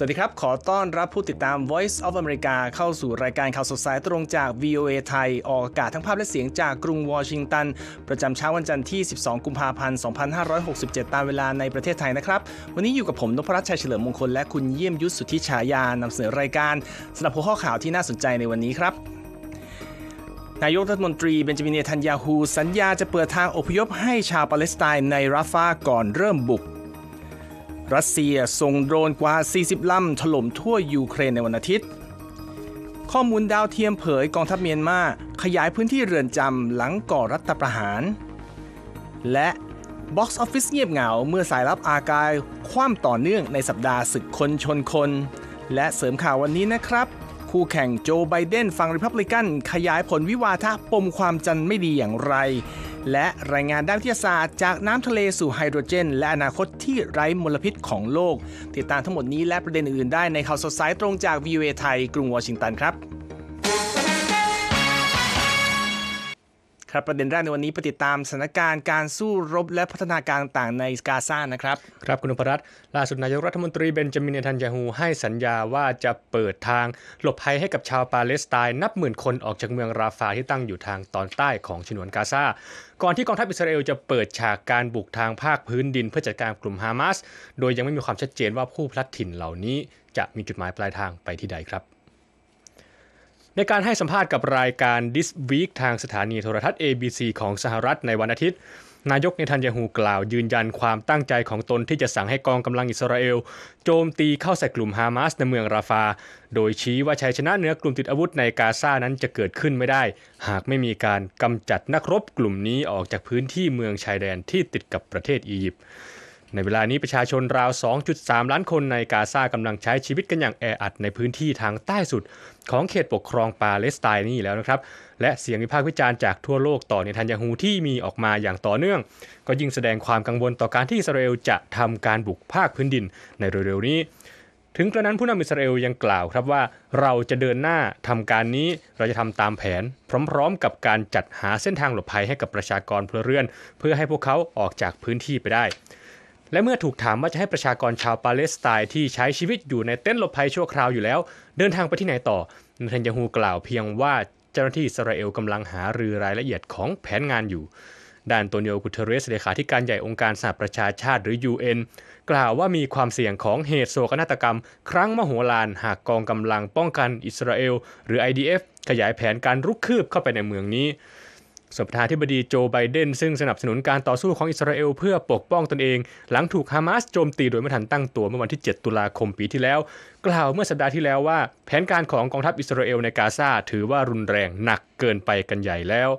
สวัสดีครับ ขอต้อนรับผู้ติดตาม Voice of America เข้าสู่รายการข่าวสดสายตรงจาก VOA ไทย ออกอากาศทั้งภาพและเสียงจากกรุงวอชิงตัน ประจำเช้าวันจันทร์ที่ 12 กุมภาพันธ์ 2567 ตามเวลาในประเทศไทยนะครับ วันนี้อยู่กับผมนพรัชชัยเฉลิมมงคล และคุณเยี่ยมยุทธสุทธิชายานำเสนอรายการสำหรับหัวข้อข่าวที่น่าสนใจในวันนี้ครับ นายกรัฐมนตรีเบนจามินเนทันยาฮูสัญญาจะเปิดทางอพยพให้ชาวปาเลสไตน์ในราฟาก่อนเริ่มบุกรัสเซียส่งโดรนกว่า 40 ลำถล่มทั่วยูเครนในวันอาทิตย์ ข้อมูลดาวเทียมเผยกองทัพเมียนมาขยายพื้นที่เรือนจำหลังก่อรัฐประหาร และบ็อกซ์ออฟฟิศเงียบเหงา เมื่อสายลับอากายคว่ำต่อเนื่องในสัปดาห์ศึกคนชนคน และเสริมข่าววันนี้นะครับ คู่แข่งโจไบเดนฝั่งริพับลิกันขยายผลวิวาทะปมความจันไม่ดีอย่างไรและรายงานด้านวิทยาศาสตร์จากน้ำทะเลสู่ไฮโดรเจน และอนาคตที่ไร้มลพิษของโลก ติดตามทั้งหมดนี้และประเด็นอื่นได้ในข่าวสดสายตรงจากวิวไทยกรุงวอชิงตันครับครับประเด็นแรกในวันนี้ไปติดตามสถานการณ์การสู้รบและพัฒนาการต่างในกาซานะครับ ครับคุณภรัตน์ล่าสุดนายกรัฐมนตรีเบนจามินเนทันยาฮูให้สัญญาว่าจะเปิดทางหลบภัยให้กับชาวปาเลสไตน์นับหมื่นคนออกจากเมืองราฟาที่ตั้งอยู่ทางตอนใต้ของฉนวนกาซาก่อนที่กองทัพอิสราเอลจะเปิดฉากการบุกทางภาคพื้นดิน เพื่อจัดการกลุ่มฮามาสโดยยังไม่มีความชัดเจนว่าผู้พลัดถิ่นเหล่านี้ จะมีจุดหมายปลายทางไปที่ใดครับในการให้สัมภาษณ์กับรายการ This Week ทางสถานีโทรทัศน์ ABC ของสหรัฐในวันอาทิตย์ นายกเนทันยาฮูกล่าว ยืนยันความตั้งใจของตนที่จะสั่งให้กองกำลังอิสราเอล โจมตีเข้าใส่กลุ่มฮามาสในเมืองราฟา โดยชี้ว่าชัยชนะเหนือกลุ่มติดอาวุธในกาซานั้นจะเกิดขึ้นไม่ได้ หากไม่มีการกำจัดนักรบกลุ่มนี้ออกจากพื้นที่เมืองชายแดนที่ติดกับประเทศอียิปต์ในเวลานี้ประชาชนราว 2.3 ล้านคนในกาซากำลังใช้ชีวิตกันอย่างแออัดในพื้นที่ทางใต้สุด ของเขตปกครองปาเลสไตน์นี่แล้วนะครับ และเสียงวิพากษ์วิจารณ์จากทั่วโลกต่อในทันยาฮูที่มีออกมาอย่างต่อเนื่อง ก็ยิ่งแสดงความกังวลต่อการที่อิสราเอลจะทำการบุกภาคพื้นดินในเร็วๆนี้ ถึงกระนั้นผู้นำอิสราเอลยังกล่าวครับว่าเราจะเดินหน้าทำการนี้เราจะทำตามแผน พร้อมๆ กับการจัดหาเส้นทางหลบภัยให้กับประชากรพลเรือนเพื่อให้พวกเขาออกจากพื้นที่ไปได้และเมื่อถูกถามว่าจะให้ประชากรชาวปาเลสไตน์ที่ใช้ชีวิตอยู่ในเต็นท์หลบภัยชั่วคราวอยู่แล้ว เดินทางไปที่ไหนต่อเนทันยาฮูกล่าวเพียงว่าเจ้าหน้าที่อิสราเอลกำลังหารือรายละเอียดของแผนงานอยู่ด้านโตนิโอกุเทเรสเลขาธิการใหญ่องค์การสหประชาชาติหรือ UN กล่าวว่ามีความเสี่ยงของเหตุโศกนาฏกรรม ครั้งมโหฬารหากกองกำลังป้องกันอิสราเอลหรือ IDF ขยายแผนการรุกคืบเข้าไปในเมืองนี้สประธานธิบดีโจไบเดนซึ่งสนับสนุนการต่อสู้ของอิสราเอลเพื่อปกป้องตนเอง หลังถูกฮามาสโจมตีโดยไม่ทันตั้งตัวเมื่อวันที่ 7 ตุลาคมปีที่แล้ว กล่าวเมื่อสัปดาห์ที่แล้วว่าแผนการของกองทัพอิสราเอลในกาซาถือว่ารุนแรงหนักเกินไปกันใหญ่แล้ว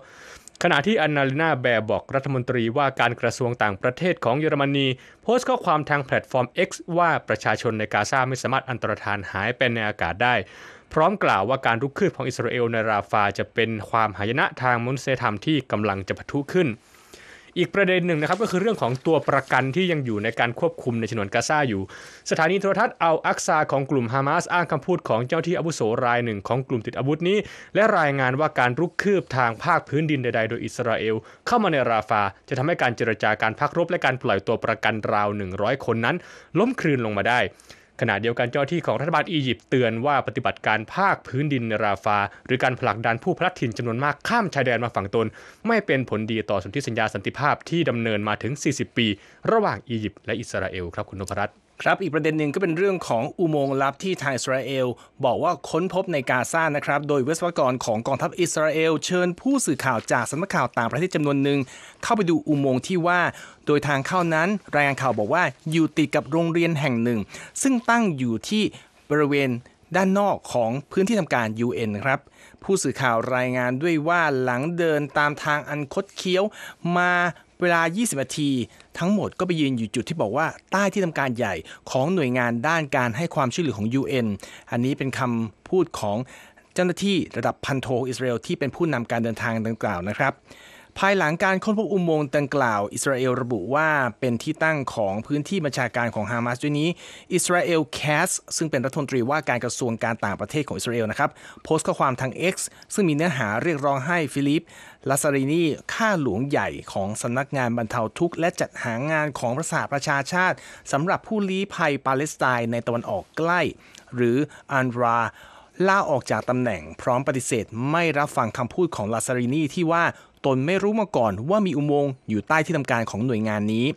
ขณะที่อันนาลินาแบร์บอกรัฐมนตรีว่าการกระทรวงต่างประเทศของเยอรมนี โพสต์ข้อความทางแพลตฟอร์ม X ว่าประชาชนในกาซาไม่สามารถอันตรธานหายไปในอากาศได้พร้อมกล่าวว่าการรุกคืบของอิสราเอลในราฟาจะเป็นความหายนะทางมนุษยธรรมที่กำลังจะพัทุขึ้น อีกประเด็นหนึ่งนะครับก็คือเรื่องของตัวประกันที่ยังอยู่ในการควบคุมในฉนวนกาซาอยู่ สถานีโทรทัศน์เอาอักซาของกลุ่มฮามาสอ้างคำพูดของเจ้าที่อาวุโสรายหนึ่งของกลุ่มติดอาวุธนี้ และรายงานว่าการรุกคืบทางภาคพื้นดินใด ๆ โดยอิสราเอลเข้ามาในราฟา จะทำให้การเจรจาการพักรบและการปล่อยตัวประกันราว 100 คนนั้น ล้มคลืนลงมาได้ขณะเดียวกันเจ้าที่ของรัฐบาลอียิปต์เตือนว่าปฏิบัติการภาคพื้นดินในราฟา หรือการผลักดันผู้พลัดถิ่นจำนวนมากข้ามชายแดนมาฝั่งตน ไม่เป็นผลดีต่อสนธิสัญญาสันติภาพที่ดำเนินมาถึง 40 ปี ระหว่างอียิปต์และอิสราเอล ครับคุณนพรัตนครับอีกประเด็นหนึ่งก็เป็นเรื่องของอุโมงค์ลับที่ทางอิสราเอลบอกว่าค้นพบในกาซานะครับโดยวิศวกรของกองทัพอิสราเอลเชิญผู้สื่อข่าวจากสำนักข่าวต่างประเทศจำนวนหนึ่งเข้าไปดูอุโมงค์ที่ว่า โดยทางเข้านั้น รายงานข่าวบอกว่าอยู่ติดกับโรงเรียนแห่งหนึ่ง ซึ่งตั้งอยู่ที่บริเวณด้านนอกของพื้นที่ทำการ UN นครับผู้สื่อข่าวรายงานด้วยว่าหลังเดินตามทางอันคดเคี้ยวมาเวลา 20 นาที ทั้งหมดก็ไปยืนอยู่จุดที่บอกว่าใต้ที่ทำการใหญ่ของหน่วยงานด้านการให้ความช่วยเหลือของ UN อันนี้เป็นคำพูดของเจ้าหน้าที่ระดับพันโทอิสราเอลที่เป็นผู้นำการเดินทางดังกล่าวนะครับภายหลังการค้นพบอุโมงค์ดังกล่าว อิสราเอลระบุว่าเป็นที่ตั้งของพื้นที่บัญชาการของฮามาสด้วยนี้ อิสราเอลแคสซึ่งเป็นรัฐมนตรีว่าการกระทรวงการต่างประเทศของอิสราเอลนะครับโพสต์ข้อความทาง X ซึ่งมีเนื้อหาเรียกร้องให้ฟิลิปลาซารินีข้าหลวงใหญ่ของสำนักงานบรรเทาทุกข์และจัดหางานของประสาประชาชาติ สำหรับผู้ลี้ภัยปาเลสไตน์ในตะวันออกใกล้ หรืออันราล่าออกจากตำแหน่งพร้อมปฏิเสธไม่รับฟังคำพูดของลาซารินีที่ว่าตนไม่รู้มาก่อนว่ามีอุโมงค์อยู่ใต้ที่ทำการของหน่วยงานนี้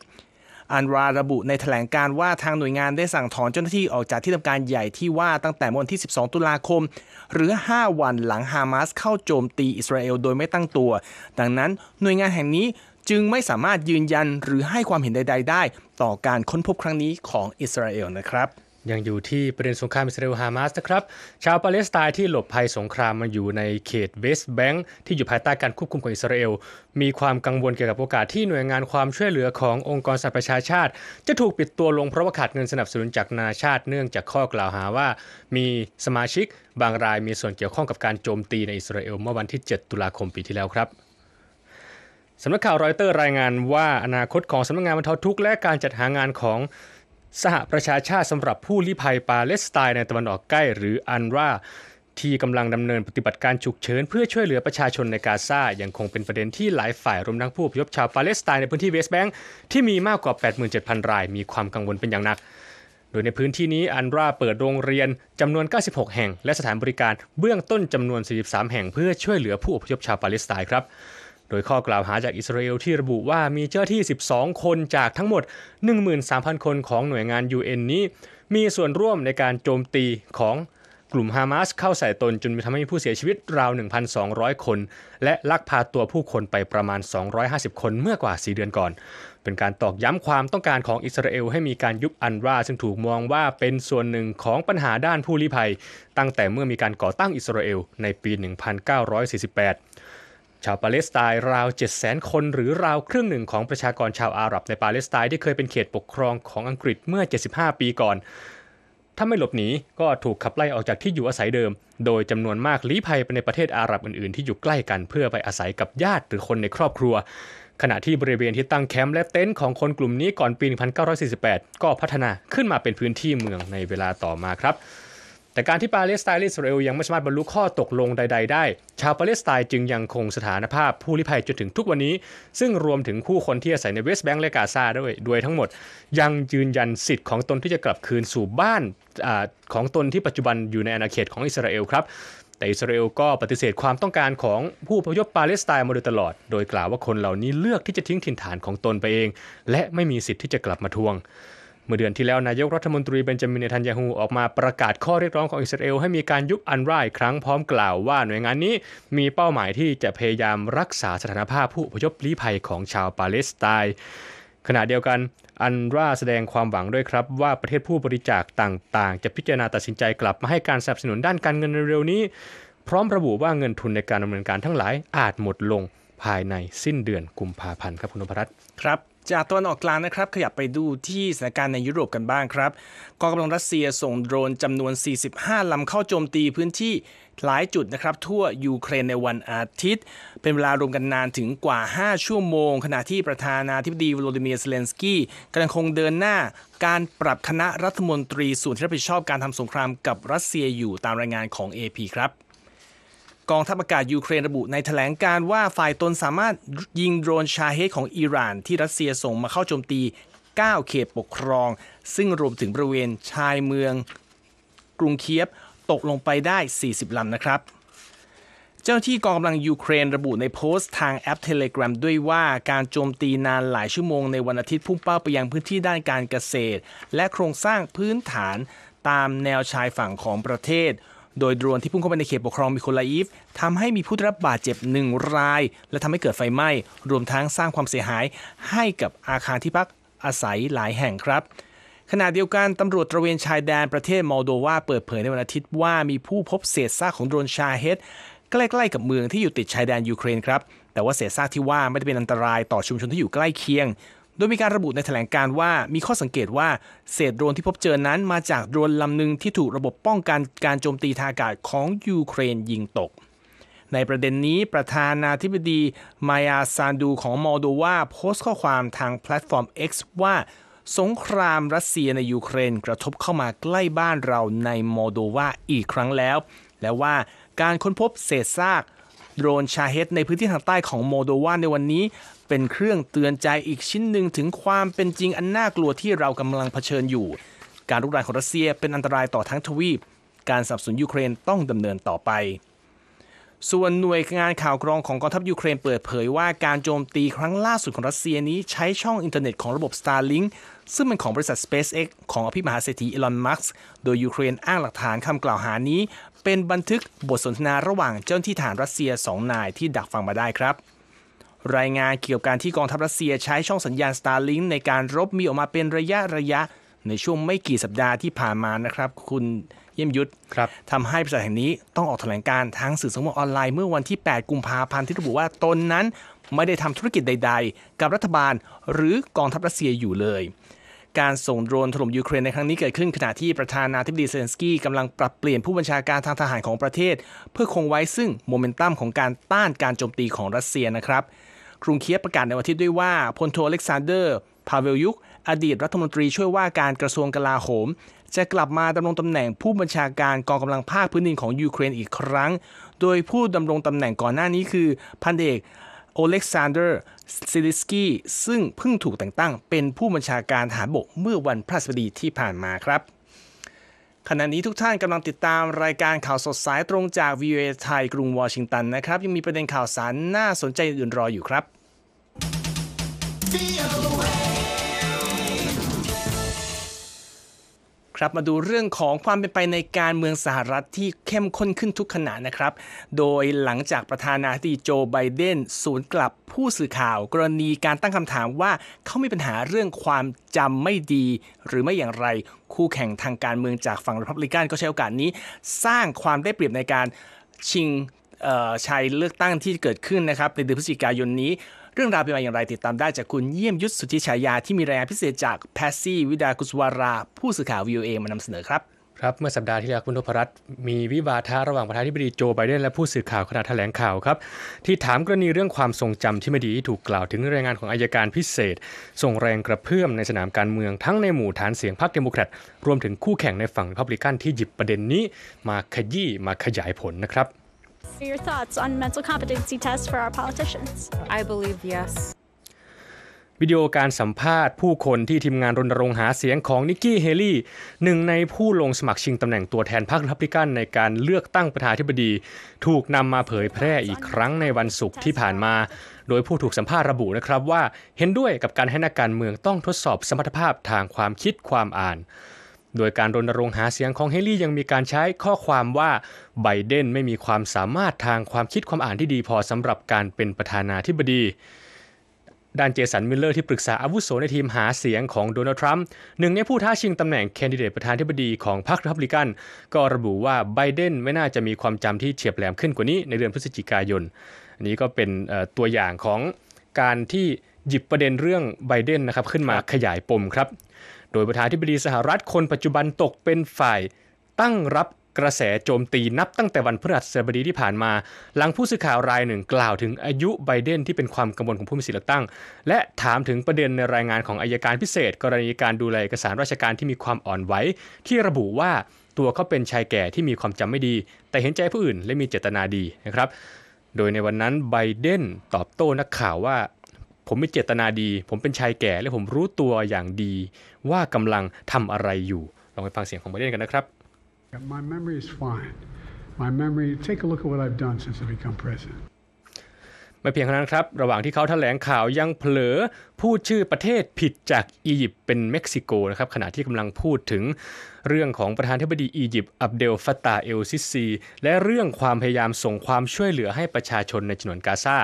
อันราระบุในถแถลงการว่าทางหน่วยงานได้สั่งถอนเจ้าหน้าที่ออกจากที่ทำการใหญ่ที่ว่าตั้งแต่วันที่ 12 ตุลาคมหรือ 5 วันหลังฮามาสเข้าโจมตีอิสราเอลโดยไม่ตั้งตัว ดังนั้นหน่วยงานแห่งนี้จึงไม่สามารถยืนยันหรือให้ความเห็นใด ๆ ได้ ต่อการค้นพบครั้งนี้ของอิสราเอลนะครับยังอยู่ที่ประเด็นสงครามอิสราเอลฮามาสนะครับ ชาวปาเลสไตน์ที่หลบภัยสงครามมาอยู่ในเขตเวสแบงค์ที่อยู่ภายใต้การควบคุมของอิสราเอล มีความกังวลเกี่ยวกับโอกาสที่หน่วยงานความช่วยเหลือขององค์กรสหประชาชาติ จะถูกปิดตัวลงเพราะว่าขาดเงินสนับสนุนจากนานาชาติเนื่องจากข้อกล่าวหาว่า มีสมาชิกบางรายมีส่วนเกี่ยวข้องกับการโจมตีในอิสราเอลเมื่อวันที่ 7 ตุลาคมปีที่แล้วครับสำนักข่าวรอยเตอร์รายงานว่าอนาคตของสำนักงานบรรเทาทุกข์และการจัดหางานของสหประชาชาติสำหรับผู้ลี้ภัยปาเลสไตน์ในตะวันออกใกล้หรืออันราที่กำลังดำเนินปฏิบัติการฉุกเฉินเพื่อช่วยเหลือประชาชนในกาซายังคงเป็นประเด็นที่หลายฝ่ายรวมทั้งผู้อพยพชาวปาเลสไตน์ในพื้นที่เวสต์แบงค์ที่มีมากกว่า 87,000 รายมีความกังวลเป็นอย่างหนัก โดยในพื้นที่นี้อันราเปิดโรงเรียนจำนวน96แห่งและสถานบริการเบื้องต้นจำนวน 43 แห่งเพื่อช่วยเหลือผู้อพยพชาวปาเลสไตน์ครับโดยข้อกล่าวหาจากอิสราเอลที่ระบุว่ามีเจ้าที่ 12 คนจากทั้งหมด 13,000 คนของหน่วยงาน UN นี้ มีส่วนร่วมในการโจมตีของกลุ่มฮามาสเข้าใส่ตน จนทำให้มีผู้เสียชีวิตราว 1,200 คน และลักพาตัวผู้คนไปประมาณ 250 คนเมื่อกว่า 4 เดือนก่อน เป็นการตอกย้ำความต้องการของอิสราเอลให้มีการยุบอันราซึ่งถูกมองว่าเป็นส่วนหนึ่งของปัญหาด้านผู้ลี้ภัยตั้งแต่เมื่อมีการก่อตั้งอิสราเอลในปี 1948ชาวปาเลสไตน์ราว7 0 0 0 0คนหรือราวครึ่งหนึ่งของประชากรชาวอาหรับในปาเลสไตน์ที่เคยเป็นเขตปกครองของอังกฤษเมื่อ 75 ปีก่อน ถ้าไม่หลบหนีก็ถูกขับไล่ออกจากที่อยู่อาศัยเดิม โดยจำนวนมากลี้ภัยไปในประเทศอาหรับอื่น ๆ ที่อยู่ใกล้กันเพื่อไปอาศัยกับญาติหรือคนในครอบครัว ขณะที่บริเวณที่ตั้งแคมป์และเต็นท์ของคนกลุ่มนี้ก่อนปี 1948ก็พัฒนาขึ้นมาเป็นพื้นที่เมืองในเวลาต่อมาครับแต่การที่ปาเลสไตน์และอิสราเอลยังไม่สามารถบรรลุข้อตกลงใด ๆ ได้ ชาวปาเลสไตน์จึงยังคงสถานภาพผู้ลี้ภัยจนถึงทุกวันนี้ ซึ่งรวมถึงผู้คนที่อาศัยในเวสต์แบงก์และกาซาด้วยด้วยทั้งหมดยังยืนยันสิทธิ์ของตนที่จะกลับคืนสู่บ้านอของตนที่ปัจจุบันอยู่ในอาณาเขตของอิสราเอลครับแต่อิสราเอลก็ปฏิเสธความต้องการของผู้พยพปาเลสไตน์มาโดยตลอด โดยกล่าวว่าคนเหล่านี้เลือกที่จะทิ้งถิ่นฐานของตนไปเอง และไม่มีสิทธิ์ที่จะกลับมาทวงเมื่อเดือนที่แล้ว นายกรัฐมนตรีเบนจามินเนทันยาฮู ออกมาประกาศข้อเรียกร้องของอิสราเอลให้มีการยุบอันร้ายครั้งพร้อมกล่าวว่าหน่วยงานนี้มีเป้าหมายที่จะพยายามรักษาสถานภาพผู้อพยพลี้ภัยของชาวปาเลสไตน์ขณะเดียวกันอันราแสดงความหวังด้วยครับ ว่าประเทศผู้บริจาคต่างๆ จะพิจารณาตัดสินใจกลับมาให้การสนับสนุนด้านการเงินเร็วนี้ พร้อมระบุว่าเงินทุนในการดำเนินการทั้งหลายอาจหมดลงภายในสิ้นเดือนกุมภาพันธ์ครับคุณนพรัตน์ครับจากตะวันออกกลางนะครับขยับไปดูที่สถานการณ์ในยุโรปกันบ้างครับกองกำลังรัสเซียส่งโดรนจำนวน 45 ลำเข้าโจมตีพื้นที่หลายจุดนะครับทั่วยูเครนในวันอาทิตย์ เป็นเวลารวมกันนานถึงกว่า 5 ชั่วโมง ขณะที่ประธานาธิบดีวลาดิเมียร์เซเลนสกี้กำลังคงเดินหน้าการปรับคณะรัฐมนตรีส่วนที่รับผิดชอบการทำสงครามกับรัสเซียอยู่ตามรายงานของ AP ครับกองทัพอากาศยูเครนระบุในแถลงการว่าฝ่ายตนสามารถยิงโดรนชาเฮตของอิหร่านที่รัสเซียส่งมาเข้าโจมตี 9 เขตปกครอง ซึ่งรวมถึงบริเวณชายเมืองกรุงเคียบตกลงไปได้ 40 ลำนะครับ เจ้าที่กองกำลังยูเครน ระบุในโพสต์ทางแอปเทเลกราด้วยว่าการโจมตีนานหลายชั่วโมงในวันอาทิตย์พุ่งเป้าไปยังพื้นที่ด้านการเกษตร และโครงสร้างพื้นฐานตามแนวชายฝั่งของประเทศโดยโดรนที่พุ่งเข้าไปในเขตปกครองมิโคลาอีฟทำให้มีผู้ได้รับบาดเจ็บหนึ่งราย และทำให้เกิดไฟไหม้รวมทั้งสร้างความเสียหายให้กับอาคารที่พักอาศัยหลายแห่งครับขณะเดียวกันตำรวจตระเวนชายแดนประเทศมอลโดวาเปิดเผยในวันอาทิตย์ว่ามีผู้พบเศษซากของโดรนชาเฮดใกล้ๆกับเมืองที่อยู่ติดชายแดนยูเครนครับแต่ว่าเศษซากที่ว่าไม่ได้เป็นอันตรายต่อชุมชนที่อยู่ใกล้เคียงโดยมีการระบุในแถลงการว่ามีข้อสังเกตว่าเศษโดรนที่พบเจอนั้นมาจากโดรนลำหนึ่งที่ถูกระบบป้องกัน การโจมตีทางอากาศของยูเครนยิงตก ในประเด็นนี้ประธานาธิบดีมายาซานดูของมอลโดวาโพสต์ข้อความทางแพลตฟอร์ม X ว่า สงครามรัสเซียในยูเครนกระทบเข้ามาใกล้บ้านเราในมอลโดวาอีกครั้งแล้วและว่าการค้นพบเศษซากโดรนชาเฮตในพื้นที่ทางใต้ของโมโดวาในวันนี้เป็นเครื่องเตือนใจอีกชิ้นหนึ่งถึงความเป็นจริงอันน่ากลัวที่เรากำลังเผชิญอยู่ การรุกรานของรัสเซียเป็นอันตรายต่อทั้งทวีป การสับสนยูเครนต้องดำเนินต่อไป ส่วนหน่วยงานข่าวกรองของกองทัพยูเครน เปิดเผยว่า การโจมตีครั้งล่าสุดของรัสเซียนี้ใช้ช่องอินเทอร์เน็ตของระบบ Starlink ซึ่งเป็นของบริษัท SpaceX ของอภิมหาเศรษฐีอีลอนมัสกโดยยูเครนอ้างหลักฐานคำกล่าวหานี้ เป็นบันทึกบทสนทนาระหว่างเจ้าหน้าที่ฐานรัสเซียสองนายที่ดักฟังมาได้ครับรายงานเกี่ยวกับการที่กองทัพรัสเซีย ใช้ช่องสัญญาณ Starlink ในการรบมีออกมาเป็นระยะ ระยะ ในช่วงไม่กี่สัปดาห์ที่ผ่านมานะครับ คุณเยี่ยมยุทธครับทำให้บริษัทแห่งนี้ต้องออกแถลงการทางสื่อสังคมออนไลน์เมื่อวันที่ 8 กุมภาพันธ์ที่ระบุว่าตนนั้น ไม่ได้ทำธุรกิจใด ๆ กับรัฐบาลหรือกองทัพรัสเซียอยู่เลย การส่งโดรนถล่มยูเครนในครั้งนี้เกิดขึ้นขณะที่ประธานาธิบดีเซเลนสกี้กำลังปรับเปลี่ยนผู้บัญชาการทางทหารของประเทศเพื่อคงไว้ซึ่งโมเมนตัมของการต้านการโจมตีของรัสเซียนะครับกรุงเคียบประกาศในวันที่ด้วยว่าพลโทอเล็กซานเดอร์พาเวลยุกอดีตรัฐมนตรีช่วยว่าการกระทรวงกลาโหม จะกลับมาดำรงตำแหน่งผู้บัญชาการกองกำลังภาคพื้นดินของยูเครนอีกครั้ง โดยผู้ดำรงตำแหน่งก่อนหน้านี้คือพันเอกโอเล็กซานเดอร์ซิลิสกี้ซึ่งเพิ่งถูกแต่งตั้ง เป็นผู้บัญชาการทหารบกเมื่อวันพฤหัสบดีที่ผ่านมาครับขณะนี้ทุกท่านกำลังติดตามรายการข่าวสดสายตรงจาก VOA ไทยกรุงวอชิงตันนะครับยังมีประเด็นข่าวสารน่าสนใจอื่นรออยู่ครับครับมาดูเรื่องของความเป็นไปในการเมืองสหรัฐที่เข้มข้นขึ้นทุกขณะนะครับ โดยหลังจากประธานาธิบดีโจไบเดนสวนกลับผู้สื่อข่าว กรณีการตั้งคำถามว่าเขามีปัญหาเรื่องความจำไม่ดี หรือไม่อย่างไรคู่แข่งทางการเมืองจากฝั่งรีพับลิกันก็ใช้โอกาสนี้ สร้างความได้เปรียบในการชิงชัยเลือกตั้งที่เกิดขึ้นนะครับ ในเดือนพฤศจิกายนนี้เรื่องราวเป็นมาอย่างไรติดตามได้จากคุณเยี่ยมยุทธสุธิชายา ที่มีรายงานพิเศษจากแพซซี่วิดากุสวาราผู้สื่อข่าววิวเอมานำเสนอครับ ครับเมื่อสัปดาห์ที่แล้ว คุณนพรัตน์มีวิวาทะระหว่างประธานาธิบดีโจไบเดน และผู้สื่อข่าวขณะแถลงข่าวครับ ที่ถามกรณีเรื่องความทรงจำที่ไม่ดีถูกกล่าวถึงรายงานของอายการพิเศษ ส่งแรงกระเพื่อมในสนามการเมืองทั้งในหมู่ฐานเสียงพรรคเดโมแครตรวมถึงคู่แข่งในฝั่งพับลิกันที่หยิบประเด็นนี้มาขยี้มาขยายผลนะครับ Your thoughts on mental competency tests for our politicians? I believe yes. วิดีโอการสัมภาษณ์ผู้คนที่ทีมงานรณรงค์หาเสียงของนิกกี้ เฮลี่ หนึ่งในผู้ลงสมัครชิงตำแหน่งตัวแทนพรรครีพับลิกันในการเลือกตั้งประธานาธิบดี ถูกนำมาเผยแพร่อีกครั้งในวันศุกร์ที่ผ่านมา โดยผู้ถูกสัมภาษณ์ระบุนะครับว่า เห็นด้วยกับการให้นักการเมืองต้องทดสอบสมรรถภาพทางความคิดความอ่านโดยการรณรงค์หาเสียงของเฮลี่ยังมีการใช้ข้อความว่าไบเดนไม่มีความสามารถทางความคิดความอ่านที่ดีพอสำหรับการเป็นประธานาธิบดี ด้านเจสันมิลเลอร์ที่ปรึกษาอาวุโสในทีมหาเสียงของโดนัลด์ทรัมป์หนึ่งในผู้ท้าชิงตำแหน่งแคนดิเดตประธานาธิบดีของพรรครีพับลิกัน ก็ระบุว่าไบเดนไม่น่าจะมีความจำที่เฉียบแหลมขึ้นกว่านี้ในเดือนพฤศจิกายนนนี้ก็เป็นตัวอย่างของการที่หยิบประเด็นเรื่องไบเดนนะครับขึ้นมาขยายปมครับโดยประธานธิบดีสหรัฐคน ปัจจุบันตกเป็นฝ่ายตั้งรับกระแสโจมตีนับตั้งแต่วันพฤหัสบดีที่ผ่านมา หลังผู้สื่อข่าวรายหนึ่ง กล่าวถึงอายุไบเดนที่เป็นความกังวลของผู้มีสิทธิเลือกตั้ง และถามถึงประเด็นในรายงานของอายการพิเศษ กรณีการดูแลเอกสารราชการที่มีความอ่อนไหวที่ระบุว่าตัวเขาเป็นชายแก่ที่มีความจำไม่ดี แต่เห็นใจผู้อื่นและมีเจตนาดีนะครับโดยในวันนั้นไบเดนตอบโต้นักข่าวว่าผมมีเจตนาดี ผมเป็นชายแก่และผมรู้ตัวอย่างดี ว่ากำลังทำอะไรอยู่ ลองไปฟังเสียงของไบเดนกันนะครับ My memory is fine. My memory. Take a look at what I've done since I become president. ไม่เพียงเท่านั้นครับ ระหว่างที่เขาแถลงข่าว ยังเผลอ พูดชื่อประเทศผิดจากอียิปต์เป็นเม็กซิโกนะครับขณะที่กำลังพูดถึง เรื่องของประธานเทบดีอียิปต์อับเดลฟตาเอลซิซี และเรื่องความพยายามส่งความช่วยเหลือให้ประชาชนในฉนวนกาซา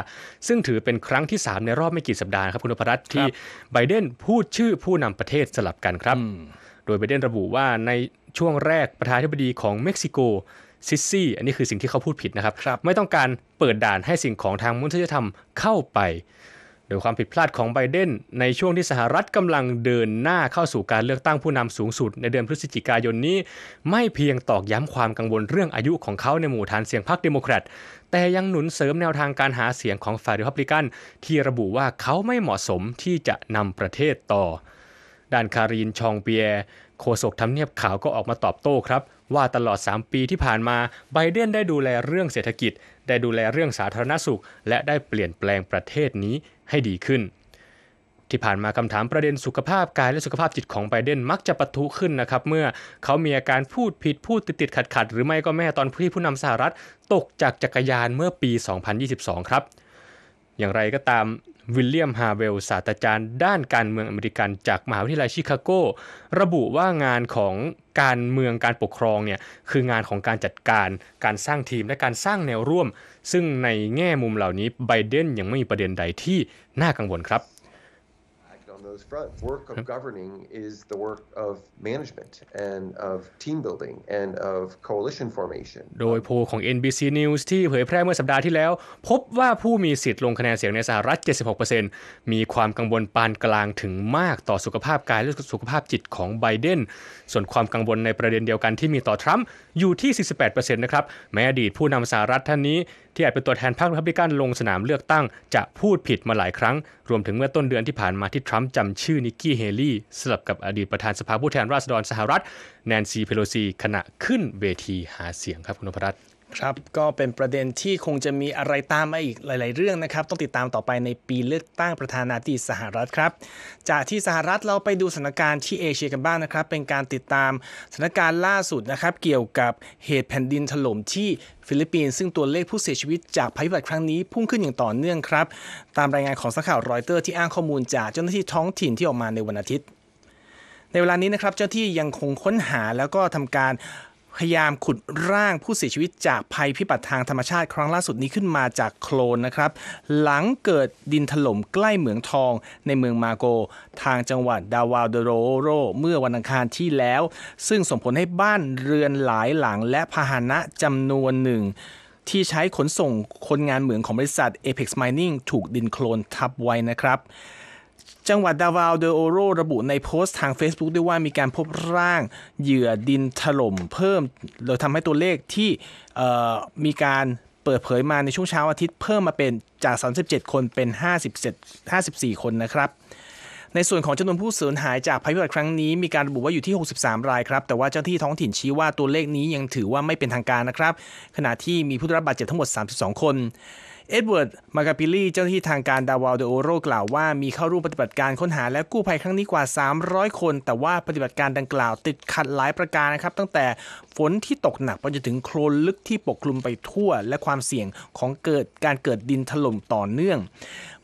ซึ่งถือเป็นครั้งที่3ในรอบไม่กี่สัปดาห์ครับคุณอพรัตที่ไบเดนพูดชื่อผู้นำประเทศสลับกันครับโดยไบเดนระบุว่าในช่วงแรกประธานเทบดีของเม็กซิโกซิซี่ อันนี้คือสิ่งที่เขาพูดผิดนะครับรบไม่ต้องการเปิดด่านให้สิ่งของทางมนุษยธรรมเข้าไป โดยความผิดพลาดของไบเดนในช่วงที่สหรัฐกำลังเดินหน้าเข้าสู่การเลือกตั้งผู้นำสูงสุด ในเดือนพฤศจิกายนนี้ไม่เพียงตอกย้ำความกังวลเรื่องอายุของเขาในหมู่ฐานเสียงพรรคเดโมแครต แต่ยังหนุนเสริมแนวทางการหาเสียงของฝ่ายริพับลิกันที่ระบุว่าเขาไม่เหมาะสมที่จะนำประเทศต่อ ด้านคารีนชองเปียโฆษกทำเนียบขาวก็ออกมาตอบโต้ครับ ว่าตลอด 3 ปีที่ผ่านมาไบเดนได้ดูแลเรื่องเศรษฐกิจ ได้ดูแลเรื่องสาธารณสุข และได้เปลี่ยนแปลงประเทศนี้ให้ดีขึ้น ที่ผ่านมาคำถามประเด็นสุขภาพกายและสุขภาพจิตของไบเดนมักจะปะทุขึ้นนะครับ เมื่อเขามีอาการพูดผิด พูดติดติดขัดขัดหรือไม่ก็แม่ตอนที่ผู้นำสหรัฐ ตกจากจักรยานเมื่อปี 2022 ครับอย่างไรก็ตามวิลเลียมฮาเวลศาสตราจารย์ด้านการเมืองอเมริกันจากมหาวิทยาลัยชิคาโก ระบุว่างานของการเมืองการปกครองเนี่ยคืองานของการจัดการ การสร้างทีมและการสร้างแนวร่วม ซึ่งในแง่มุมเหล่านี้ไบเดนยังไม่มีประเด็นใดที่น่ากังวลครับ those fronts. Work of governing is the work of management and of team building and of coalition formation. โดยโพลของ NBC News ที่เผยแพร่เมื่อสัปดาห์ที่แล้ว พบว่าผู้มีสิทธิ์ลงคะแนนเสียงในสหรัฐ 76%มีความกังวลปานกลางถึงมากต่อสุขภาพกายและสุขภาพจิตของไบเดน ส่วนความกังวลในประเด็นเดียวกันที่มีต่อทรัมป์อยู่ที่48%นะครับ แม้อดีตผู้นำสหรัฐท่านนี้ที่อาจเป็นตัวแทนพรรครีพับลิกันลงสนามเลือกตั้ง จะพูดผิดมาหลายครั้ง รวมถึงเมื่อต้นเดือนที่ผ่านมาที่ทรัมป์จำชื่อนิกกี้เฮลี่สลับกับอดีตประธานสภาผู้แทนราษฎรสหรัฐ แนนซีเพโลซีขณะขึ้นเวทีหาเสียงครับคุณนพรัตน์ครับก็เป็นประเด็นที่คงจะมีอะไรตามมาอีกหลายๆเรื่องนะครับต้องติดตามต่อไปในปีเลือกตั้งประธานาธิบดีสหรัฐครับจากที่สหรัฐเราไปดูสถานการณ์ที่เอเชียกันบ้างนะครับเป็นการติดตามสถานการณ์ล่าสุดนะครับเกี่ยวกับเหตุแผ่นดินถล่มที่ฟิลิปปินส์ซึ่งตัวเลขผู้เสียชีวิตจากภัยพิบัติครั้งนี้ พุ่งขึ้นอย่างต่อเนื่องครับตามรายงานของสข่าวรอยเตอร์ ที่อ้างข้อมูลจากเจ้าหน้าที่ท้องถิ่นที่ออกมาในวันอาทิตย์ ในเวลานี้นะครับเจ้าที่ยังคงค้นหาแล้วก็ทำการพยายามขุดร่างผู้เสียชีวิต จากภัยพิบัติทางธรรมชาติครั้งล่าสุดนี้ขึ้นมาจากโคลนนะครับ หลังเกิดดินถล่มใกล้เหมืองทองในเมืองมาโก ทางจังหวัดดาวาวดโรโร เมื่อวันอังคารที่แล้ว ซึ่งส่งผลให้บ้านเรือนหลายหลัง และพาหนะจำนวนหนึ่งที่ใช้ขนส่งคนงานเหมืองของบริษัท Apex Mining ถูกดินโคลนทับไว้นะครับจังหวัดดาวาวเดอโอโรระบุในโพสต์ทาง Facebook ด้วยว่ามีการพบร่างเหยื่อดินถล่มเพิ่มโดยทำให้ตัวเลขที่มีการเปิดเผยมาในช่วงเช้าอาทิตย์เพิ่มมาเป็นจาก 37 คนเป็น 57 54 คนนะครับ ในส่วนของจำนวนผู้สูญหายจากภัยพิบัติครั้งนี้มีการระบุว่าอยู่ที่ 63 รายครับ แต่ว่าเจ้าที่ท้องถิ่นชี้ว่าตัวเลขนี้ยังถือว่าไม่เป็นทางการนะครับ ขณะที่มีผู้ได้รับบาดเจ็บทั้งหมด 32 คนเอ็ดเวิร์ด มากาปิลี่เจ้าหน้าที่ทางการดาวาวเดโอโรกล่าวว่ามีเข้าร่วมปฏิบัติการค้นหาและกู้ภัยครั้งนี้กว่า 300 คน แต่ว่าปฏิบัติการดังกล่าวติดขัดหลายประการนะครับ ตั้งแต่ฝนที่ตกหนักไปจนถึงโคลนลึกที่ปกคลุมไปทั่ว และความเสี่ยงของเกิดการเกิดดินถล่มต่อเนื่อง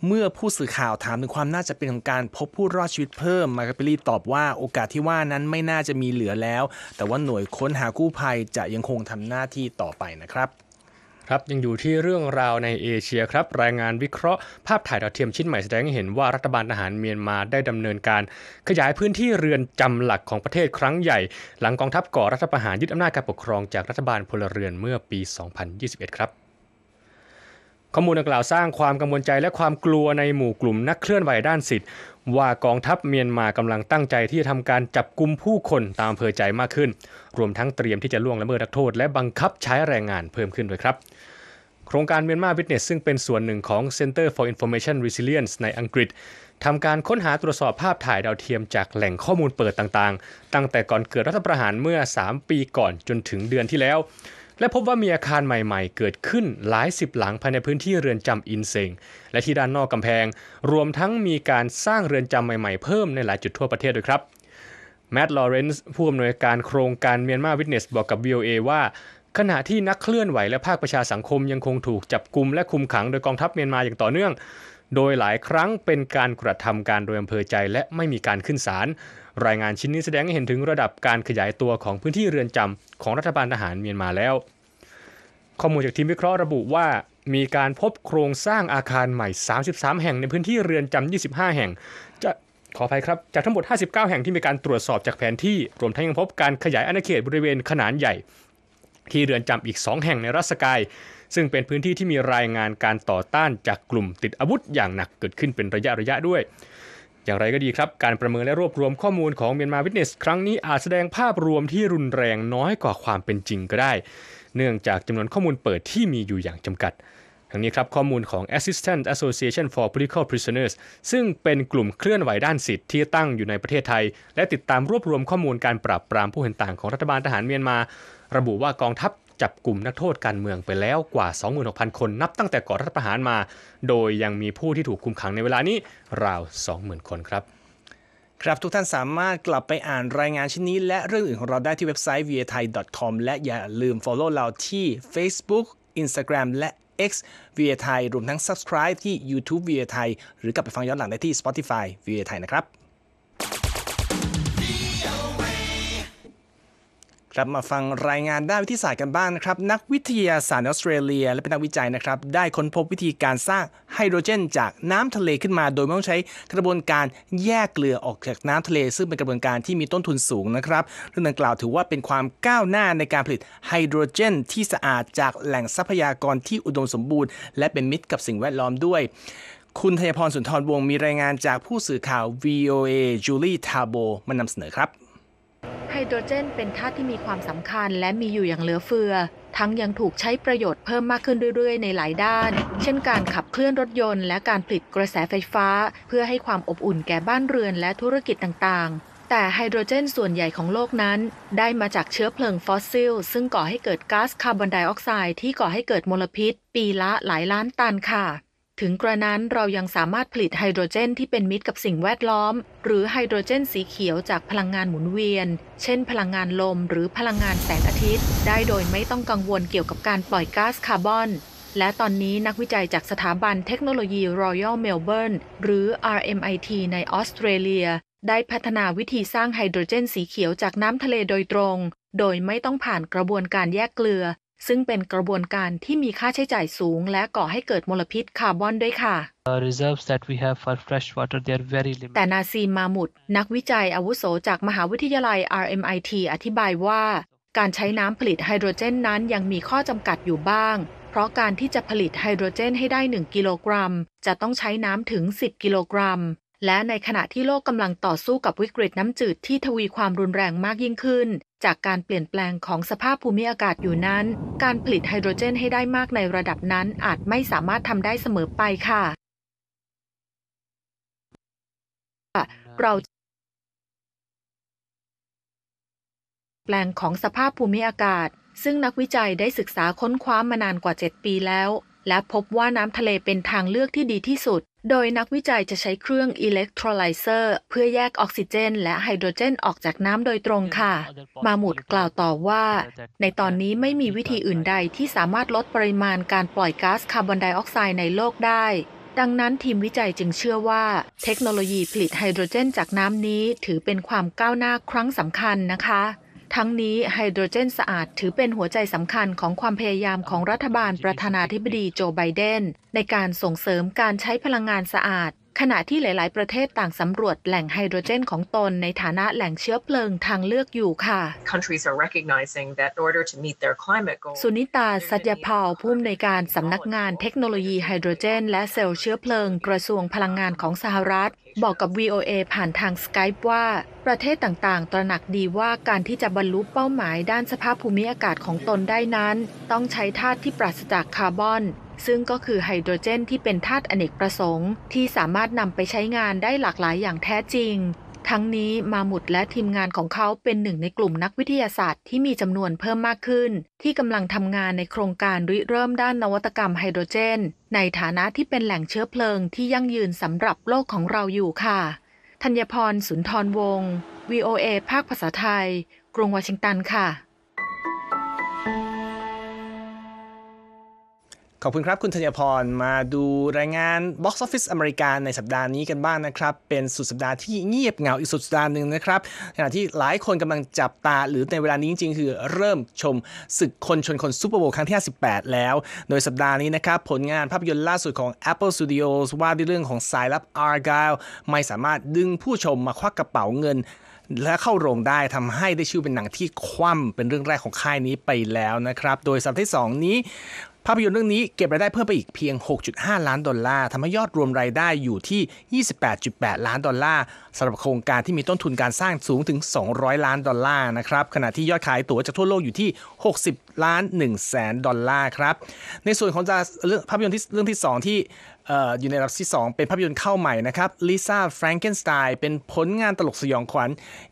เมื่อผู้สื่อข่าวถามถึงความน่าจะเป็นของการพบผู้รอดชีวิตเพิ่มมากาปิลี่ตอบว่าโอกาสที่ว่านั้นไม่น่าจะมีเหลือแล้ว แต่ว่าหน่วยค้นหากู้ภัยจะยังคงทำหน้าที่ต่อไปนะครับครับยังอยู่ที่เรื่องราวในเอเชียครับ รายงานวิเคราะห์ภาพถ่ายดาวเทียมชิ้นใหม่ แสดงให้เห็นว่ารัฐบาลทหารเมียนมาได้ดำเนินการ ขยายพื้นที่เรือนจำหลักของประเทศครั้งใหญ่ หลังกองทัพก่อรัฐประหารยึดอำนาจการปกครองจากรัฐบาลพลเรือนเมื่อปี 2021ครับข้อมูลดังกล่าวสร้างความกังวลใจและความกลัวในหมู่กลุ่มนักเคลื่อนไหวด้านสิทธิ์ว่ากองทัพเมียนมากำลังตั้งใจที่จะทำการจับกลุ่มผู้คนตามเภอใจมากขึ้น รวมทั้งเตรียมที่จะล่วงละเมิดนักโทษและบังคับใช้แรงงานเพิ่มขึ้นด้วยครับ โครงการเมียนมาวิทเนสซึ่งเป็นส่วนหนึ่งของ Center for Information Resilience ในอังกฤษทำการค้นหาตรวจสอบภาพถ่ายดาวเทียมจากแหล่งข้อมูลเปิดต่างๆ ตั้งแต่ก่อนเกิดรัฐประหารเมื่อ 3 ปีก่อนจนถึงเดือนที่แล้วและพบว่ามีอาคารใหม่ ๆ เกิดขึ้นหลายสิบหลังภายในพื้นที่เรือนจำอินเซง และที่ด้านนอกกำแพง รวมทั้งมีการสร้างเรือนจำใหม่ๆเพิ่มในหลายจุดทั่วประเทศด้วยครับ แมดลอเรนซ์ ผู้อำนวยการโครงการเมียนมาวิทเนสบอกกับ VOA ว่า ขณะที่นักเคลื่อนไหวและภาคประชาสังคมยังคงถูกจับกลุม และคุมขังโดยกองทัพเมียนมาอย่างต่อเนื่อง โดยหลายครั้งเป็นการกระทำการโดยอำเภอใจ และไม่มีการขึ้นศาลรายงานชิ้นนี้แสดงให้เห็นถึงระดับการขยายตัวของพื้นที่เรือนจำของรัฐบาลทหารเมียนมาแล้ว ข้อมูลจากทีมวิเคราะห์ระบุว่า มีการพบโครงสร้างอาคารใหม่ 33 แห่งในพื้นที่เรือนจำ25 แห่ง จะขออภัยครับ จากทั้งหมด 59 แห่งที่มีการตรวจสอบจากแผนที่ รวมทั้งยังพบการขยายอาณาเขตบริเวณขนาดใหญ่ ที่เรือนจำอีก 2 แห่งในรัสกาย ซึ่งเป็นพื้นที่ที่มีรายงานการต่อต้านจากกลุ่มติดอาวุธอย่างหนักเกิดขึ้นเป็นระยะระยะด้วยอย่างไรก็ดีครับ การประเมินและรวบรวมข้อมูลของเมียนมาวิทเนสครั้งนี้อาจแสดงภาพรวมที่รุนแรงน้อยกว่าความเป็นจริงก็ได้ เนื่องจากจำนวนข้อมูลเปิดที่มีอยู่อย่างจำกัดทั้งนี้ครับข้อมูลของ Assistant Association for Political Prisoners ซึ่งเป็นกลุ่มเคลื่อนไหวด้านสิทธิ์ที่ตั้งอยู่ในประเทศไทย และติดตามรวบรวมข้อมูลการปราบปรามผู้เห็นต่างของรัฐบาลทหารเมียนมา ระบุว่ากองทัพจับกลุ่มนักโทษการเมืองไปแล้วกว่า26,000 คนนับตั้งแต่ก่อรัฐประหารมา โดยยังมีผู้ที่ถูกคุมขังในเวลานี้ ราว 20,000 คนครับ ครับทุกท่านสามารถกลับไปอ่านรายงานชิ้นนี้ และเรื่องอื่นของเราได้ที่เว็บไซต์ viathai.com และอย่าลืม follow เราที่ Facebook Instagram และ X v i a t h a i รวมทั้ง subscribe ที่ YouTube v i a t h a i หรือกลับไปฟังย้อนหลังได้ที่ Spotify v i a t h a i นะครับครับมาฟังรายงานด้านวิทยาศาสตร์กันบ้างนะครับนักวิทยาศาสตร์ออสเตรเลีย และเป็นนักวิจัยนะครับได้ค้นพบวิธีการสร้างไฮโดรเจนจากน้ำทะเลขึ้นมา โดยไม่ต้องใช้กระบวนการแยกเกลือออกจากน้ำทะเลซึ่งเป็นกระบวนการที่มีต้นทุนสูงนะครับเรื่องดังกล่าวถือว่าเป็นความก้าวหน้าในการผลิตไฮโดรเจนที่สะอาดจากแหล่งทรัพยากรที่อุดมสมบูรณ์ และเป็นมิตรกับสิ่งแวดล้อมด้วย คุณธยพรสุนทรวงมีรายงานจากผู้สื่อข่าว VOA จูลี e ทาโบมานำเสนอครับไฮโดรเจน เป็นธาตุที่มีความสำคัญและมีอยู่อย่างเหลือเฟือ ทั้งยังถูกใช้ประโยชน์เพิ่มมากขึ้นเรื่อยๆ ในหลายด้าน เช่นการขับเคลื่อนรถยนต์และการผลิตกระแสไฟฟ้า เพื่อให้ความอบอุ่นแก่บ้านเรือนและธุรกิจต่างๆ แต่ไฮโดรเจน ส่วนใหญ่ของโลกนั้น ได้มาจากเชื้อเพลิงฟอสซิล ซึ่งก่อให้เกิดก๊าซคาร์บอนไดออกไซด์ที่ก่อให้เกิดมลพิษ ปีละหลายล้านตันค่ะถึงกระนั้นเรายังสามารถผลิตไฮโดรเจนที่เป็นมิตรกับสิ่งแวดล้อม หรือไฮโดรเจนสีเขียวจากพลังงานหมุนเวียน เช่นพลังงานลมหรือพลังงานแสงอาทิตย์ ได้โดยไม่ต้องกังวลเกี่ยวกับการปล่อยก๊าซคาร์บอน และตอนนี้นักวิจัยจากสถาบันเทคโนโลยี Royal Melbourne หรือ RMIT ในออสเตรเลีย ได้พัฒนาวิธีสร้างไฮโดรเจนสีเขียวจากน้ำทะเลโดยตรง โดยไม่ต้องผ่านกระบวนการแยกเกลือซึ่งเป็นกระบวนการที่มีค่าใช้จ่ายสูง และก่อให้เกิดมลพิษคาร์บอนด้วยค่ะ reserves that we have for fresh water they are very limited แต่นาซีมมามุดนักวิจัยอาวุโสจากมหาวิทยาลัย RMIT อธิบายว่า การใช้น้ำผลิตไฮโดรเจนนั้นยังมีข้อจำกัดอยู่บ้าง เพราะการที่จะผลิตไฮโดรเจนให้ได้ 1 กิโลกรัม จะต้องใช้น้ำถึง 10 กิโลกรัม และในขณะที่โลกกำลังต่อสู้กับวิกฤตน้ำจืดที่ทวีความรุนแรงมากยิ่งขึ้นจากการเปลี่ยนแปลงของสภาพภูมิอากาศอยู่นั้น การผลิตไฮโดรเจนให้ได้มากในระดับนั้นอาจไม่สามารถทำได้เสมอไปค่ะ เราแปลงของสภาพภูมิอากาศ ซึ่งนักวิจัยได้ศึกษาค้นคว้ามานานกว่า 7 ปีแล้ว และพบว่าน้ำทะเลเป็นทางเลือกที่ดีที่สุดโดยนักวิจัยจะใช้เครื่องอิเล็กโทรไลเซอร์เพื่อแยกออกซิเจน และไฮโดรเจนออกจากน้ำโดยตรงค่ะ มาหมุดกล่าวต่อว่า ในตอนนี้ไม่มีวิธีอื่นใดที่สามารถลดปริมาณการปล่อยก๊าซคาร์บอนไดออกไซด์ในโลกได้ ดังนั้นทีมวิจัยจึงเชื่อว่า เทคโนโลยีผลิตไฮโดรเจน จากน้ำนี้ถือเป็นความก้าวหน้าครั้งสำคัญนะคะทั้งนี้ไฮโดรเจนสะอาดถือเป็นหัวใจสำคัญของความพยายามของรัฐบาลประธานาธิบดีโจไบเดน ในการส่งเสริมการใช้พลังงานสะอาดขณะที่หลายๆ ประเทศต่างสำรวจแหล่งไฮโดรเจนของตนในฐานะแหล่งเชื้อเพลิงทางเลือกอยู่ค่ะ สุนิตาสัจยพาวผู้อำนวยการสำนักงานเทคโนโลยีไฮโดรเจน และเซลล์เชื้อเพลิงกระทรวงพลังงานของสหรัฐ บอกกับ VOA ผ่านทาง Skype ว่า ประเทศต่างๆ ตระหนักดีว่าการที่จะบรรลุเป้าหมายด้านสภาพภูมิอากาศของตนได้นั้น ต้องใช้ธาตุที่ปราศจากคาร์บอนซึ่งก็คือไฮโดรเจน ที่เป็นธาตุอเนกประสงค์ที่สามารถนำไปใช้งานได้หลากหลายอย่างแท้จริง ทั้งนี้มาหมุดและทีมงานของเขาเป็นหนึ่งในกลุ่มนักวิทยาศาสตร์ ที่มีจำนวนเพิ่มมากขึ้น ที่กำลังทำงานในโครงการริเริ่มด้านนวัตกรรมไฮโดรเจน ในฐานะที่เป็นแหล่งเชื้อเพลิงที่ยั่งยืนสำหรับโลกของเราอยู่ค่ะธัญพรสุนทรวงศ์ VOA ภาคภาษาไทย กรุงวอชิงตันค่ะขอบคุณครับคุณธัญพรมาดูรายงาน Box Office อเมริกาในสัปดาห์นี้กันบ้างนะครับ เป็นสุดสัปดาห์ที่เงียบเหงาอีกสุดสัปดาห์หนึ่งนะครับขณะที่หลายคนกำลังจับตาหรือในเวลานี้จริงๆคือเริ่มชมศึกคนชนคนซูเปอร์โบว์ครั้งที่ 58 แล้ว โดยสัปดาห์นี้นะครับ ผลงานภาพยนตร์ล่าสุดของ Apple Studios ว่าด้วยเรื่องของสายลับ Argyle ไม่สามารถดึงผู้ชมมาควักกระเป๋าเงิน และเข้าโรงได้ทำให้ได้ชื่อเป็นหนังที่คว่ำเป็นเรื่องแรกของค่ายนี้ไปแล้วนะครับโดยสัปดาห์ที่2นี้ภาพยนตร์เรื่องนี้เก็บรายได้เพิ่มไปอีกเพียง 6.5 ล้านดอลลาร์ทำให้ยอดรวมรายได้อยู่ที่ 28.8 ล้านดอลลาร์สำหรับโครงการที่มีต้นทุนการสร้างสูงถึง 200 ล้านดอลลาร์นะครับ ขณะที่ยอดขายตั๋วจากทั่วโลกอยู่ที่ 60ล้าน1แสนดอลลาร์ครับ ในส่วนของภาพยนตร์เรื่องที่ 2 ที่อยู่ในอันดับที่ 2 เป็นภาพยนตร์เข้าใหม่นะครับลิซ่าแฟรงเกนสไตน์เป็นผลงานตลกสยองขวัญ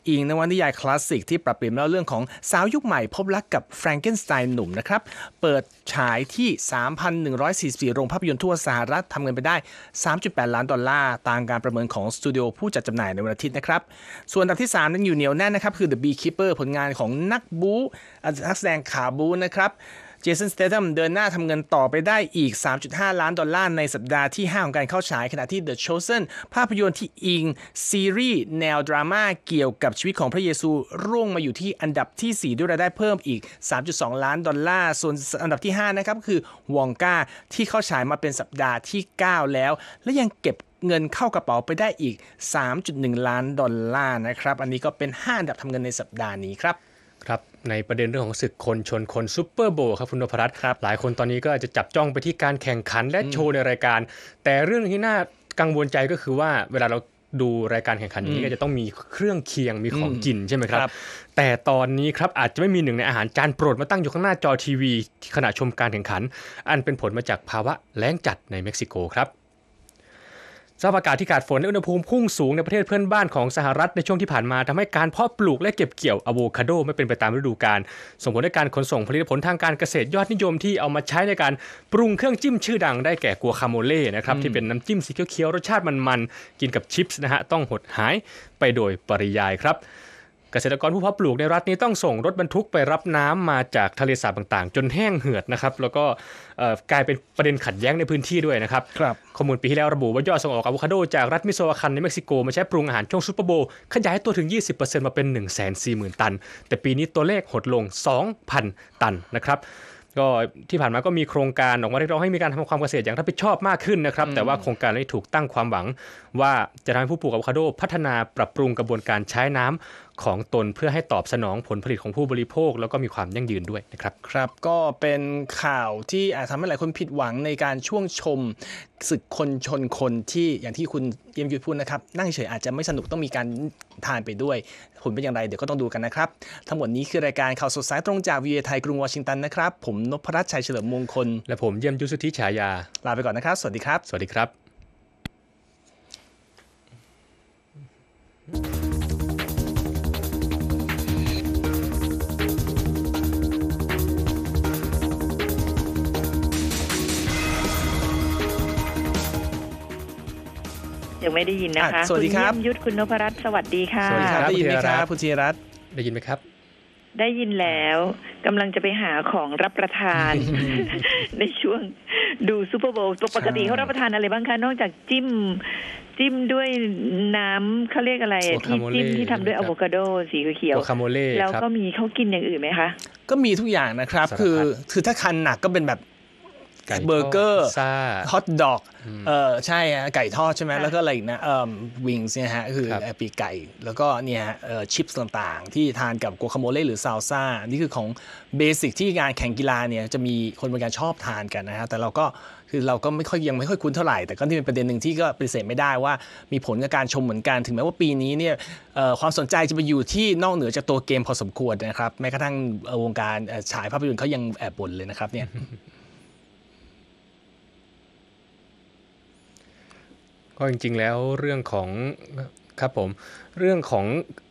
อิงนวนิยายคลาสสิกที่ปรับเปลี่ยนเล่าเรื่องของสาวยุคใหม่พบรักกับแฟรงเกนสไตน์หนุ่มนะครับเปิดฉายที่ 3,144 โรงภาพยนตร์ทั่วสหรัฐทำเงินไปได้ 3.8 ล้านดอลลาร์ตามการประเมินของสตูดิโอผู้จัดจำหน่ายในวันอาทิตย์นะครับส่วนอันดับที่ 3 นั้นอยู่เหนียวแน่นนะครับคือ The Beekeeper ผลงานของนักบูนักแสดงขาบูนะครับเจสันสเตทัมเดินหน้าทำเงินต่อไปได้อีก 3.5 ล้านดอลลาร์ ในสัปดาห์ที่ 5 ของการเข้าฉายขณะที่ The Chosen ภาพยนตร์ที่อิงซีรีส์แนวดราม่าเกี่ยวกับชีวิตของพระเยซู ร่วงมาอยู่ที่อันดับที่ 4 ด้วยรายได้เพิ่มอีก 3.2 ล้านดอลลาร์ ส่วนอันดับที่ 5 นะครับคือวองกาที่เข้าฉายมาเป็นสัปดาห์ที่ 9 แล้ว และยังเก็บเงินเข้ากระเป๋าไปได้อีก 3.1 ล้านดอลลาร์นะครับ อันนี้ก็เป็น 5 อันดับทำเงินในสัปดาห์นี้ครับในประเด็นเรื่องของศึกคน ชนคนซูเปอร์โบครับคุณนพรัตน์หลายคนตอนนี้ก็อาจจะจับจ้องไปที่การแข่งขันและโชว์ในรายการ แต่เรื่องที่น่ากังวลใจก็คือว่า เวลาเราดูรายการแข่งขันนี้ก็จะต้องมีเครื่องเคียงมีของกินใช่ไหมครับ แต่ตอนนี้ครับอาจจะไม่มีหนึ่งในอาหารจานโปรดมาตั้งอยู่ข้างหน้าจอทีวี ขณะชมการแข่งขัน อันเป็นผลมาจากภาวะแล้งจัดในเม็กซิโกครับสภาพอากาศที่ขาดฝนและอุณหภูมิพุ่งสูงในประเทศเพื่อนบ้านของสหรัฐในช่วงที่ผ่านมาทำให้การเพาะปลูกและเก็บเกี่ยวอะโวคาโดไม่เป็นไปตามฤดูกาลส่งผลให้การขนส่งผลิตผลทางการเกษตรยอดนิยมที่เอามาใช้ในการปรุงเครื่องจิ้มชื่อดังได้แก่กัวคาโมเล่นะครับ ที่เป็นน้าจิ้มสีเขียวๆรสชาติมันๆกินกับชิปส์นะฮะต้องหดหายไปโดยปริยายครับเกษตรกรผู้เพาะปลูกในรัฐนี้ต้องส่งรถบรรทุกไปรับน้ำมาจากทะเลสาบต่าง ๆ จนแห้งเหือดนะครับแล้วก็กลายเป็นประเด็นขัดแย้งในพื้นที่ด้วยนะครับครับข้อมูลปีที่แล้วระบุว่ายอดส่งออกอะโวคาโดจากรัฐมิโซอาคันในเม็กซิโกมาใช้ปรุงอาหารช่วงซูเปอร์โบว์ขยายตัวถึง 20%มาเป็น 1 4 0 0 0 0 ตัน แต่ปีนี้ตัวเลขหดลง 2,000 ตันนะครับก็ที่ผ่านมาก็มีโครงการออกมาเรียกร้องให้มีการทำความเกษตรอย่างรับผิดชอบมากขึ้นนะครับแต่ว่าโครงการนี้ถูกตั้งความหวัง ว่าจะทำให้ผู้ปลูกอะโวคาโดพัฒนาปรับปรุงกระบวนการใช้น้ำของตนเพื่อให้ตอบสนองผลผลิตของผู้บริโภค แล้วก็มีความยั่งยืนด้วยนะครับครับ ก็เป็นข่าวที่อาจทำให้หลายคนผิดหวังในการช่วงชมศึกคนชนคนที่อย่างที่คุณเยี่ยมยุทธพูดนะครับ นั่งเฉยอาจจะไม่สนุกต้องมีการทานไปด้วยผลเป็นอย่างไร เดี๋ยวก็ต้องดูกันนะครับ ทั้งหมดนี้คือรายการข่าวสดสายตรงจากวีเอไทยกรุงวอชิงตันนะครับ ผมนพรัชชัยเฉลิมมงคลและผมเยี่ยมยุทธสุธิฉายา ลาไปก่อนนะครับ สวัสดีครับสวัสดีครับยังไม่ได้ยินนะคะ สวัสดีครับ ยุทธคุณนพรัตน์สวัสดีค่ะ สวัสดีครับได้ยินไหมครับคุณธีรัตน์ได้ยินไหมครับ ได้ยินแล้วกำลังจะไปหาของรับประทาน ในช่วงดูซูเปอร์โบว์ปกติเขารับประทานอะไรบ้างคะนอกจากจิ้มจิ้มด้วยน้ำเขาเรียกอะไรที่จิ้มที่ทำด้วยอะโวคาโด สีเขียวแล้วก็มีเขากินอย่างอื่นไหมคะ ก็มีทุกอย่างนะครับ คือ คือถ้าคันหนักก็เป็นแบบเบอร์เกอร์ฮอทดอกเออใช่ฮะไก่ทอด ใช่ไหมแล้วก็อะไรอีกนะเอ่อวิงส์เนี่ยฮะคือปีกไก่ แล้วก็เนี่ยเออชิปส์ต่างๆ ที่ทานกับกัวคาโมเล่หรือซาวซ่านี่คือของเบสิกที่งานแข่งกีฬาเนี่ยจะมีคนบางการชอบทานกันนะฮะแต่เราก็คือเราก็ไม่ค่อยยังไม่ค่อยคุ้นเท่าไหร่แต่ก็ที่เป็นประเด็นหนึ่งที่ก็ปฏิเสธไม่ได้ว่ามีผลกับการชมเหมือนกัน ถึงแม้ว่าปีนี้เนี่ยความสนใจจะไปอยู่ที่นอกเหนือจากตัวเกมพอสมควรนะครับ แม้กระทั่งวงการฉายภาพยนตร์เขายังแอบบ่นเลยนะครับเนี่ยก็จริงๆแล้วเรื่องของครับผมเรื่องของ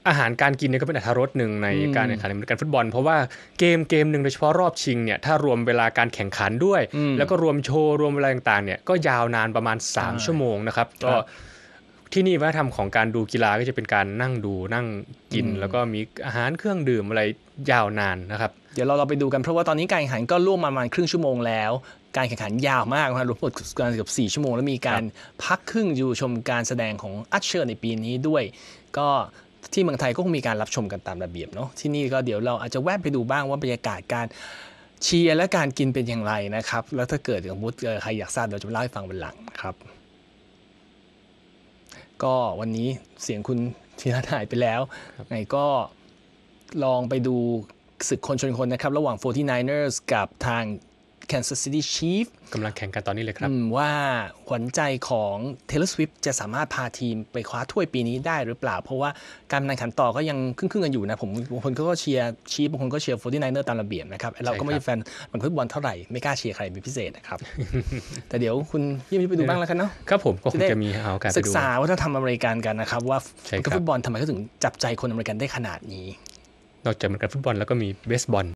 อาหารการกินเนี่ยก็เป็นอัธรสหนึ่งในการแข่งขันในการฟุตบอล เพราะว่าเกมเกมหนึ่งโดยเฉพาะรอบชิงเนี่ยถ้ารวมเวลาการแข่งขันด้วย แล้วก็รวมโชว์รวมเวลาต่างๆเนี่ยก็ยาวนานประมาณ3ชั่วโมงนะครับก็ที่นี่วัฒนธรรมของการดูกีฬาก็จะเป็นการนั่งดูนั่งกินแล้วก็มีอาหารเครื่องดื่มอะไรยาวนานนะครับ เดี๋ยวเราเราไปดูกันเพราะว่าตอนนี้การแข่งขันก็ล่วงมาประมาณครึ่งชั่วโมงแล้วการแข่งขันยาวมากนะครัวมหมดกันเกือบสี่ชั่วโมงแล้วมีการพักครึ่งอยู่ชมการแสดงของอัชเชอร์ในปีนี้ด้วย ก็ที่เมืองไทยก็คงมีการรับชมกันตามระเบียบเนาะที่นี่ก็เดี๋ยวเราอาจจะแวะไปดูบ้างว่าบรรยากาศการเชียร์และการกินเป็นอย่างไรนะครับ แล้วถ้าเกิดสมมติใครอยากทราบเดี๋ยวจะเล่าให้ฟังวันหลังครับก็วันนี้เสียงคุณที่าถ่ายไปแล้วไงก็ลองไปดูศึกคนชนคนนะครับ ระหว่าง 49ers กับทาง Kansas City c h i e f กำลังแข่งกันตอนนี้เลยครับว่าหวัวใจของ Taylor Swift จะสามารถพาทีมไปคว้าถ้วยปีนี้ได้หรือเปล่า เพราะว่าการแข่งขันต่อก็ยังครึ่งๆกันอยู่นะผมบางคนก็เชียร์ชีฟบางคนก็เชียร์4 9ร์ตามระเบียบนะครับเราก็ไม่ใช่แฟนมันฟุตบอลเท่าไหร่ ไม่กล้าเชียร์ใครเป็นพิเศษนะครับ แต่เดี๋ยวคุณยิ่มไปดูบ้างแล้วกันเนาะครับผมก็คงจะมีเอาการศึกษาว่าถ้าทำอเมริกันกันนะครับว่าฟุตบอลทำไมเขาถึงจับใจคนอเมริกันได้ขนาดนี้นอกจากมันกับฟุตบอลแล้วก็มีเบสบอล